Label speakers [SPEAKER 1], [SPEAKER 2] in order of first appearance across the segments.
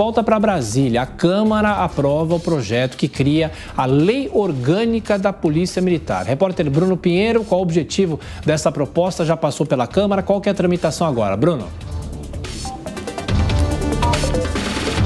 [SPEAKER 1] volta para Brasília. A Câmara aprova o projeto que cria a Lei Orgânica da Polícia Militar. Repórter Bruno Pinheiro, qual o objetivo dessa proposta? Já passou pela Câmara? Qual que é a tramitação agora? Bruno.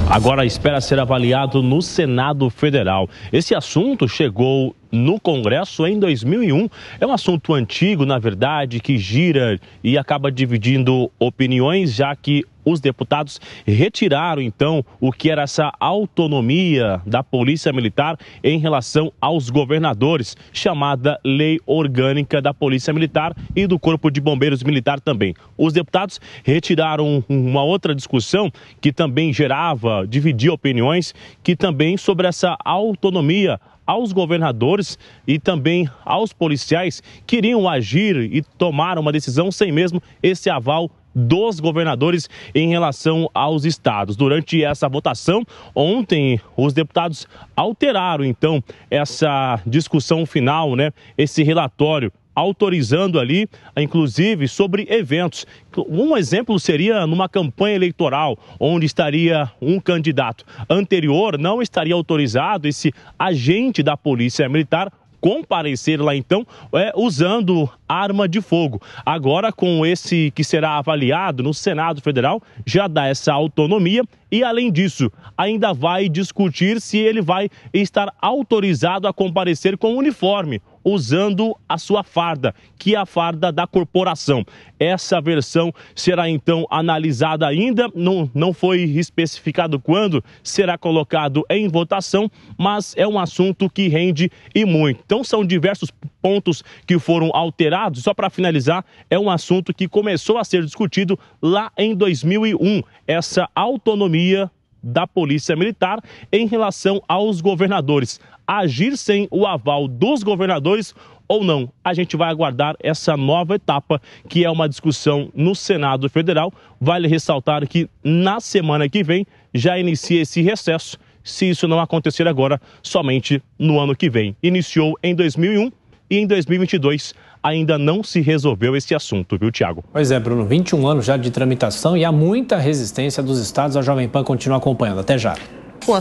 [SPEAKER 2] Agora espera ser avaliado no Senado Federal. Esse assunto chegou no Congresso em 2001. É um assunto antigo, na verdade, que gira e acaba dividindo opiniões, já que os deputados retiraram então o que era essa autonomia da Polícia Militar em relação aos governadores, chamada Lei Orgânica da Polícia Militar e do Corpo de Bombeiros Militar também. Os deputados retiraram uma outra discussão que também gerava, dividir opiniões, que também sobre essa autonomia aos governadores e também aos policiais queriam agir e tomar uma decisão sem mesmo esse aval dos governadores em relação aos estados. Durante essa votação, ontem, os deputados alteraram então essa discussão final, né? Esse relatório autorizando ali, inclusive, sobre eventos. Um exemplo seria numa campanha eleitoral, onde estaria um candidato anterior, não estaria autorizado esse agente da Polícia Militar comparecer lá então é, usando arma de fogo. Agora, com esse que será avaliado no Senado Federal, já dá essa autonomia e, além disso, ainda vai discutir se ele vai estar autorizado a comparecer com uniforme usando a sua farda, que é a farda da corporação. Essa versão será então analisada ainda, não, não foi especificado quando será colocado em votação, mas é um assunto que rende e muito. Então são diversos pontos que foram alterados. Só para finalizar, é um assunto que começou a ser discutido lá em 2001, essa autonomia da Polícia Militar em relação aos governadores. Agir sem o aval dos governadores ou não. A gente vai aguardar essa nova etapa, que é uma discussão no Senado Federal. Vale ressaltar que na semana que vem já inicia esse recesso. Se isso não acontecer agora, somente no ano que vem. Iniciou em 2001 e em 2022 ainda não se resolveu esse assunto, viu, Tiago?
[SPEAKER 1] Pois é, Bruno, 21 anos já de tramitação e há muita resistência dos estados. A Jovem Pan continua acompanhando. Até já. Boa